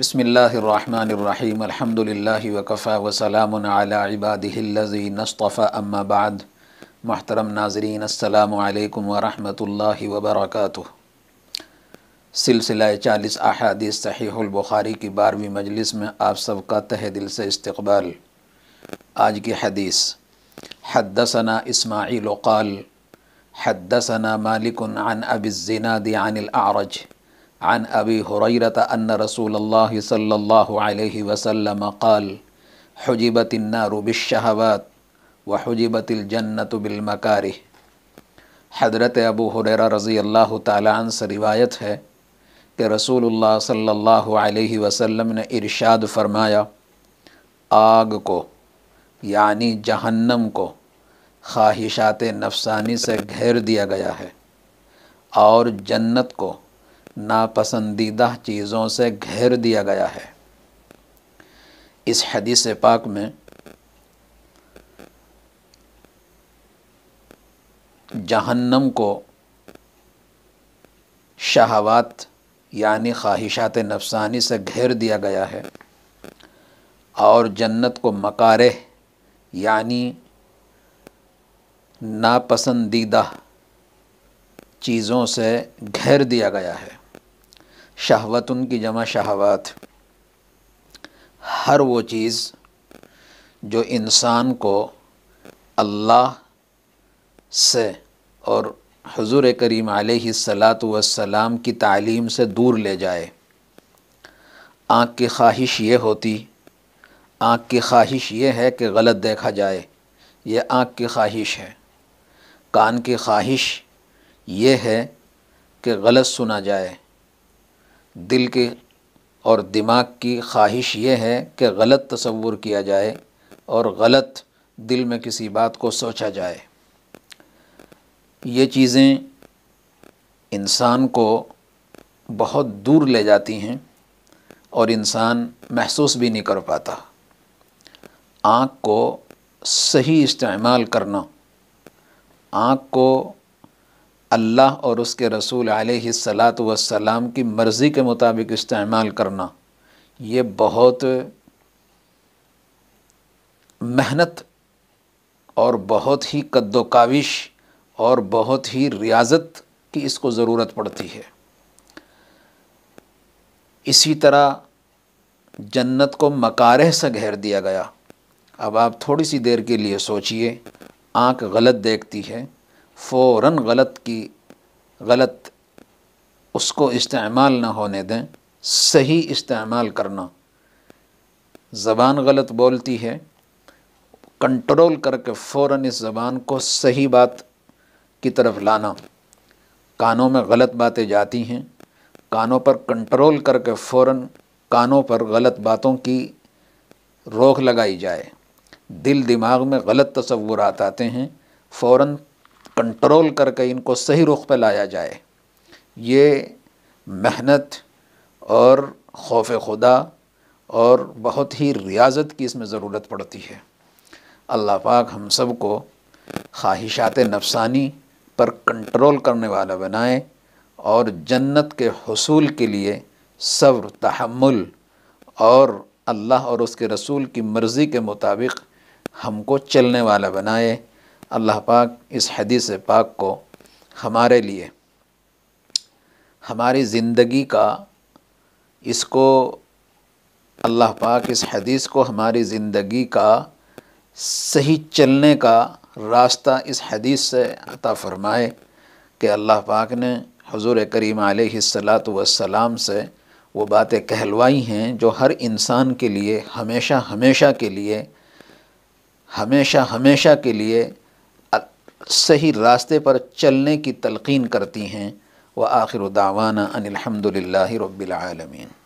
بسم الله الرحمن الرحيم الحمد لله وكفى وسلام على عباده الذي اصطفى أما بعد محترم ناظرین السلام عليكم ورحمة الله وبركاته سلسلہ چالیس احادیث صحیح البخاری کی بارہویں مجلس میں آپ سب کا تہ دل سے استقبال آج کی حدیث حدثنا اسماعیل قال حدثنا مالک عن ابی الزناد عن الاعرج عن أبي هريرة أن رسول الله صلى الله عليه وسلم قال حجبت النار بالشهوات وحجبت الجنة بالمكاره हजरत अबू हुररा रज़ी अल्लाह तन से रिवायत है कि रसूलुल्लाह सल्लल्लाहु अलैहि वसल्लम ने इरशाद फरमाया आग को यानी जहन्नम को ख्वाहिशात नफसानी से घेर दिया गया है और जन्नत को नापसंदीदा चीज़ों से घेर दिया गया है इस हदीस पाक में जहन्नम को शहवात यानी ख्वाहिशात नफसानी से घेर दिया गया है और जन्नत को मकारे यानी नापसंदीदा चीज़ों से घेर दिया गया है शहवत की जमा शहवत हर वो चीज़ जो इंसान को अल्लाह से और हजूर करीम सलात वसलाम की तालीम से दूर ले जाए आँख की ख्वाहिश ये होती आँख की ख्वाहिश ये है कि गलत देखा जाए ये आँख की ख्वाहिश है कान की ख्वाहिश ये है कि गलत सुना जाए दिल के और दिमाग की ख्वाहिश ये है कि गलत तस्वुर किया जाए और गलत दिल में किसी बात को सोचा जाए ये चीज़ें इंसान को बहुत दूर ले जाती हैं और इंसान महसूस भी नहीं कर पाता आँख को सही इस्तेमाल करना आँख को अल्लाह और उसके रसूल आलत वसलाम की मर्ज़ी के मुताबिक इस्तेमाल करना ये बहुत मेहनत और बहुत ही कद्दोकाविश और बहुत ही रियाजत की इसको ज़रूरत पड़ती है इसी तरह जन्नत को मकारह से घेर दिया गया अब आप थोड़ी सी देर के लिए सोचिए आँख गलत देखती है फ़ौर गलत की गलत उसको इस्तेमाल ना होने दें सही इस्तेमाल करना ज़बान गलत बोलती है कंट्रोल करके फ़ौर इस ज़बान को सही बात की तरफ लाना कानों में गलत बातें जाती हैं कानों पर कंट्रोल करके फ़ौर कानों पर गलत बातों की रोक लगाई जाए दिल दिमाग में गलत तस्वुरात आते हैं फ़ौर कंट्रोल करके इनको सही रुख पर लाया जाए ये मेहनत और खौफ खुदा और बहुत ही रियाजत की इसमें ज़रूरत पड़ती है अल्लाह पाक हम सब को ख्वाहिशात नफसानी पर कंट्रोल करने वाला बनाए और जन्नत के हसूल के लिए सब्र तहमुल और अल्लाह और उसके रसूल की मर्ज़ी के मुताबिक हमको चलने वाला बनाए अल्लाह पाक इस हदीस पाक को हमारे लिए हमारी ज़िंदगी का इसको अल्लाह पाक इस हदीस को हमारी ज़िंदगी का सही चलने का रास्ता इस हदीस से अता फ़रमाए कि अल्लाह पाक ने हजूर करीम सलात वसलाम से वो बातें कहलवाई हैं जो हर इंसान के लिए हमेशा हमेशा के लिए हमेशा हमेशा के लिए सही रास्ते पर चलने की तलकिन करती हैं व आखिर दावाना अनिलहमदिल्ला रबालमीन